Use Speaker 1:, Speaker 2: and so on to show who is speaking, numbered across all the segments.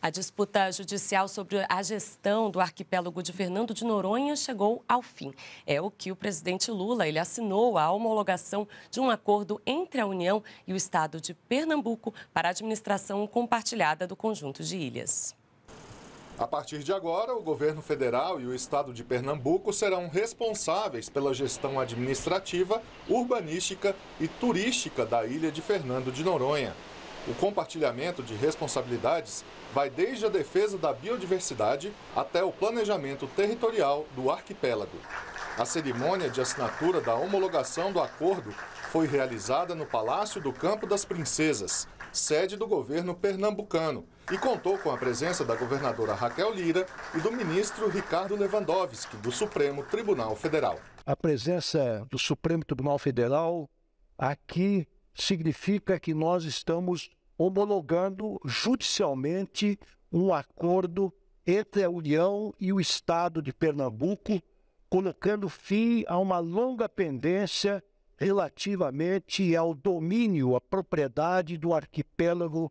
Speaker 1: A disputa judicial sobre a gestão do arquipélago de Fernando de Noronha chegou ao fim. É o que o presidente Lula ele assinou a homologação de um acordo entre a União e o Estado de Pernambuco para a administração compartilhada do conjunto de ilhas.
Speaker 2: A partir de agora, o governo federal e o estado de Pernambuco serão responsáveis pela gestão administrativa, urbanística e turística da ilha de Fernando de Noronha. O compartilhamento de responsabilidades vai desde a defesa da biodiversidade até o planejamento territorial do arquipélago. A cerimônia de assinatura da homologação do acordo foi realizada no Palácio do Campo das Princesas, sede do governo pernambucano, e contou com a presença da governadora Raquel Lira e do ministro Ricardo Lewandowski, do Supremo Tribunal Federal.
Speaker 3: A presença do Supremo Tribunal Federal aqui significa que nós estamos homologando judicialmente um acordo entre a União e o Estado de Pernambuco, colocando fim a uma longa pendência relativamente ao domínio, à propriedade do arquipélago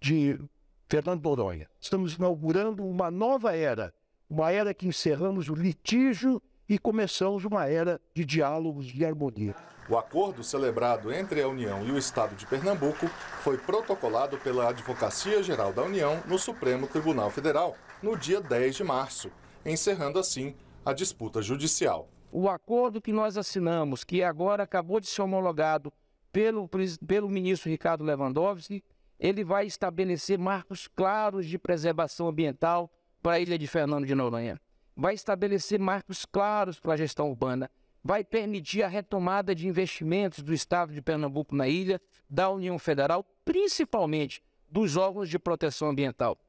Speaker 3: de Fernando Noronha. Estamos inaugurando uma nova era, uma era que encerramos o litígio e começamos uma era de diálogos de harmonia.
Speaker 2: O acordo celebrado entre a União e o Estado de Pernambuco foi protocolado pela Advocacia Geral da União no Supremo Tribunal Federal no dia 10 de março, encerrando assim a disputa judicial.
Speaker 4: O acordo que nós assinamos, que agora acabou de ser homologado pelo, pelo ministro Ricardo Lewandowski, ele vai estabelecer marcos claros de preservação ambiental para a ilha de Fernando de Noronha vai estabelecer marcos claros para a gestão urbana, vai permitir a retomada de investimentos do Estado de Pernambuco na ilha, da União Federal, principalmente dos órgãos de proteção ambiental.